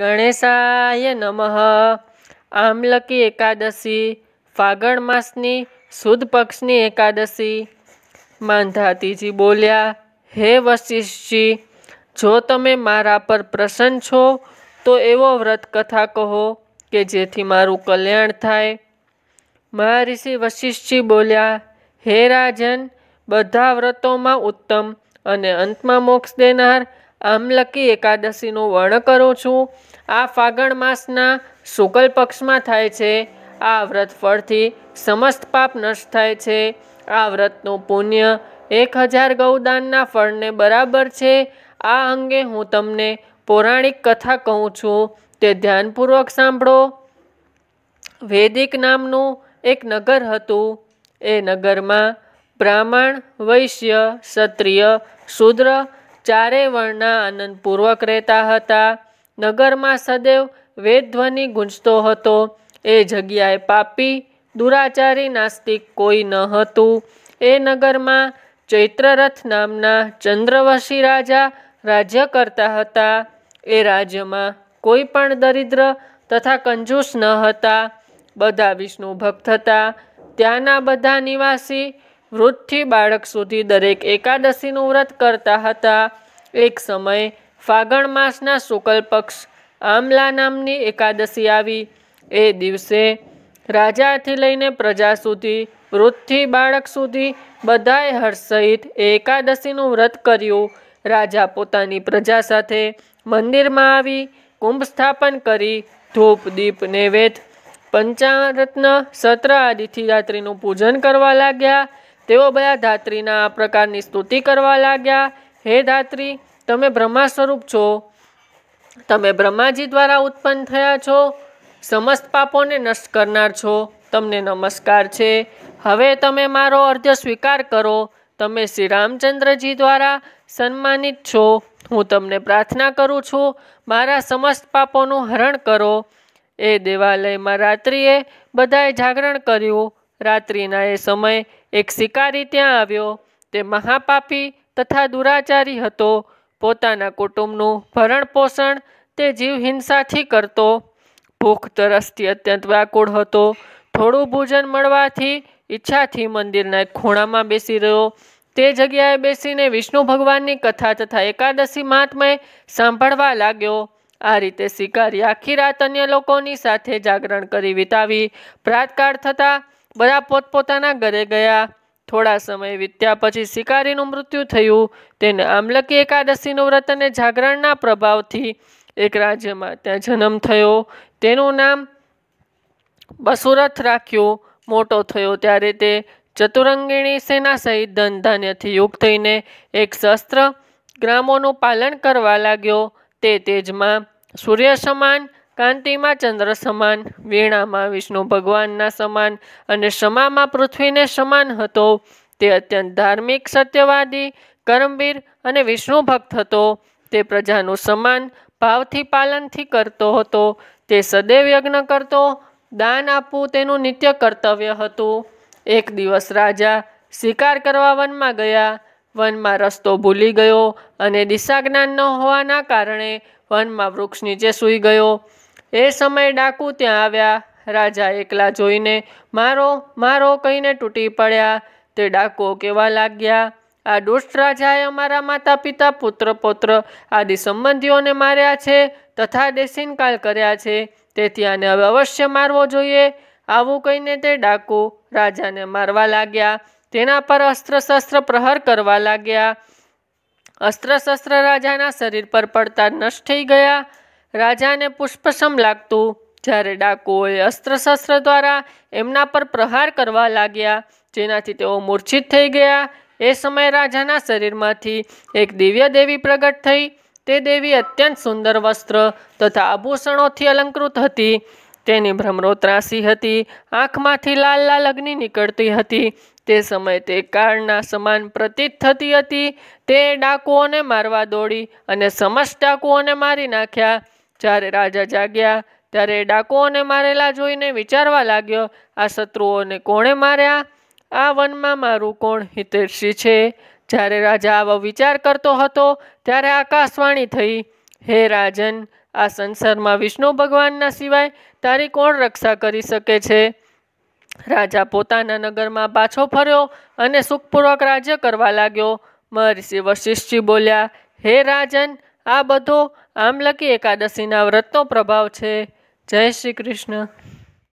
ગણેશાય નમઃ આમલકી એકાદશી ફાગણ માસની સુદ પક્ષની એકાદશી માંધાતીજી બોલ્યા હે વશિષ્ઠજી જો તમે મારા પર પ્રસન્ન છો તો એવો વ્રત કથા કહો કે જેથી મારું કલ્યાણ થાય મહારિષિ વશિષ્ઠજી બોલ્યા હે રાજન બધા વ્રતોમાં ઉત્તમ અને અંતમાં મોક્ષ દેનાર આમલકી એકાદશીનું વર્ણ કરું છું આ ફાગણ માસના શુકલ પક્ષમાં થાય છે આ વ્રત ફળથી સમસ્ત પાપ નષ્ટ થાય છે આ વ્રતનું પુણ્ય એક હજાર ગૌદાનના ફળને બરાબર છે આ અંગે હું તમને પૌરાણિક કથા કહું છું તે ધ્યાનપૂર્વક સાંભળો વેદિક નામનું એક નગર હતું એ નગરમાં બ્રાહ્મણ વૈશ્ય ક્ષત્રિય શૂદ્ર ચારેય વર્ણા આનંદપૂર્વક રહેતા હતા નગરમાં સદૈવ વેદધ્વનિ ગુંજતો હતો એ જગ્યાએ પાપી દુરાચારી નાસ્તિક કોઈ ન હતું એ નગરમાં ચૈત્રરથ નામના ચંદ્રવંશી રાજા રાજ્ય કરતા હતા એ રાજ્યમાં કોઈ પણ દરિદ્ર તથા કંજૂસ ન હતા બધા વિષ્ણુ ભક્ત હતા ત્યાંના બધા નિવાસી વૃદ્ધથી બાળક સુધી દરેક એકાદશીનું વ્રત કરતા હતા એક સમયે ફાગણ માસના શુકલ પક્ષ આમલા નામની એકાદશી આવી એ દિવસે રાજાથી લઈને પ્રજા સુધી વૃદ્ધથી બાળક સુધી બધાએ હર્ષ સહિત એકાદશીનું વ્રત કર્યું રાજા પોતાની પ્રજા સાથે મંદિરમાં આવી કુંભ સ્થાપન કરી ધૂપ દીપ નૈવેદ્ય પંચારત્ન સત્ર આદિથી રાત્રિનું પૂજન કરવા લાગ્યા તેઓ બધા ધાત્રીના આ પ્રકારની સ્તુતિ કરવા લાગ્યા હે ધાત્રી તમે બ્રહ્મા સ્વરૂપ છો તમે બ્રહ્માજી દ્વારા ઉત્પન્ન થયા છો સમસ્ત પાપોને નષ્ટ કરનાર છો તમને નમસ્કાર છે હવે તમે મારો અર્ધ સ્વીકાર કરો તમે શ્રી રામચંદ્રજી દ્વારા સન્માનિત છો હું તમને પ્રાર્થના કરું છું મારા સમસ્ત પાપોનું હરણ કરો એ દેવાલયમાં રાત્રિએ બધાએ જાગરણ કર્યું રાત્રિના એ સમય એક શિકારી ત્યાં આવ્યો તે મહાપાપી તથા દુરાચારી હતો પોતાના કુટુંબનું ભરણ પોષણ તે જીવહિંસાથી કરતો ભૂખ તરસથી અત્યંત વ્યાકુળ હતો થોડું ભોજન મળવાથી ઈચ્છાથી મંદિરના ખૂણામાં બેસી રહ્યો તે જગ્યાએ બેસીને વિષ્ણુ ભગવાનની કથા તથા એકાદશી મહાત્માએ સાંભળવા લાગ્યો આ રીતે શિકારી આખી રાત અન્ય લોકોની સાથે જાગરણ કરી વિતાવી પ્રાતકાળ થતાં બધા પોતપોતાના ઘરે ગયા થોડા સમય વીત્યા પછી શિકારીનું મૃત્યુ થયું તેને આમલકી એકાદશીનું વ્રત અને જાગરણના પ્રભાવથી એક રાજ્યમાં ત્યાં જન્મ થયો તેનું નામ બસુરથ રાખ્યું મોટો થયો ત્યારે તે ચતુરંગીણી સેના સહિત ધન ધાન્યથી યુગ થઈને એક શસ્ત્ર ગ્રામોનું પાલન કરવા લાગ્યો તે તેજમાં સૂર્ય સમાન કાંતિમાં ચંદ્ર સમાન વીણામાં વિષ્ણુ ભગવાનના સમાન અને ક્ષમામાં પૃથ્વીને સમાન હતો તે અત્યંત ધાર્મિક સત્યવાદી કર્મવીર અને વિષ્ણુ ભક્ત હતો તે પ્રજાનું સમાન ભાવથી પાલનથી કરતો હતો તે સદૈવ યજ્ઞ કરતો દાન આપવું તેનું નિત્ય કર્તવ્ય હતું એક દિવસ રાજા શિકાર કરવા વનમાં ગયા વનમાં રસ્તો ભૂલી ગયો અને દિશા જ્ઞાન ન હોવાના કારણે વનમાં વૃક્ષ નીચે સૂઈ ગયો એ સમયે ડાકુ ત્યાં આવ્યા રાજા એકલા જોઈને મારો મારો કહીને તૂટી પડ્યા તે ડાકુઓ કેવા લાગ્યા આ દુષ્ટ રાજાએ અમારા માતા પિતા પુત્ર પુત્ર આદિ સંબંધીઓને માર્યા છે તથા દેશીનકાલ કર્યા છે તેથી આને હવે અવશ્ય મારવો જોઈએ આવું કહીને તે ડાકુ રાજાને મારવા લાગ્યા તેના પર અસ્ત્રશસ્ત્ર પ્રહાર કરવા લાગ્યા અસ્ત્રશસ્ત્ર રાજાના શરીર પર પડતા નષ્ટ થઈ ગયા રાજાને પુષ્પસમ લાગતું જ્યારે ડાકુઓએ અસ્ત્રશસ્ત્ર દ્વારા એમના પર પ્રહાર કરવા લાગ્યા જેનાથી તેઓ મૂર્છિત થઈ ગયા એ સમયે રાજાના શરીરમાંથી એક દિવ્ય દેવી પ્રગટ થઈ તે દેવી અત્યંત સુંદર વસ્ત્ર તથા આભૂષણોથી અલંકૃત હતી તેની ભ્રમરો ત્રાસી હતી આંખમાંથી લાલ લાલ અગ્નિ નીકળતી હતી તે સમયે તે કાળના સમાન પ્રતીત થતી હતી તે ડાકુઓને મારવા દોડી અને સમસ્ત ડાકુઓને મારી નાખ્યા જ્યારે રાજા જાગ્યા ત્યારે ડાકોઓને મારેલા જોઈને વિચારવા લાગ્યો આ શત્રુઓને કોણે માર્યા આ વનમાં મારું કોણ હિતેશી છે જ્યારે રાજા આવો વિચાર કરતો હતો ત્યારે આકાશવાણી થઈ હે રાજન આ સંસારમાં વિષ્ણુ ભગવાનના સિવાય તારી કોણ રક્ષા કરી શકે છે રાજા પોતાના નગરમાં પાછો ફર્યો અને સુખપૂર્વક રાજ્ય કરવા લાગ્યો મહર્ષિ વશિષ્ઠજી બોલ્યા હે રાજન આ બધો આમલકી એકાદશીના વ્રતનો પ્રભાવ છે જય શ્રી કૃષ્ણ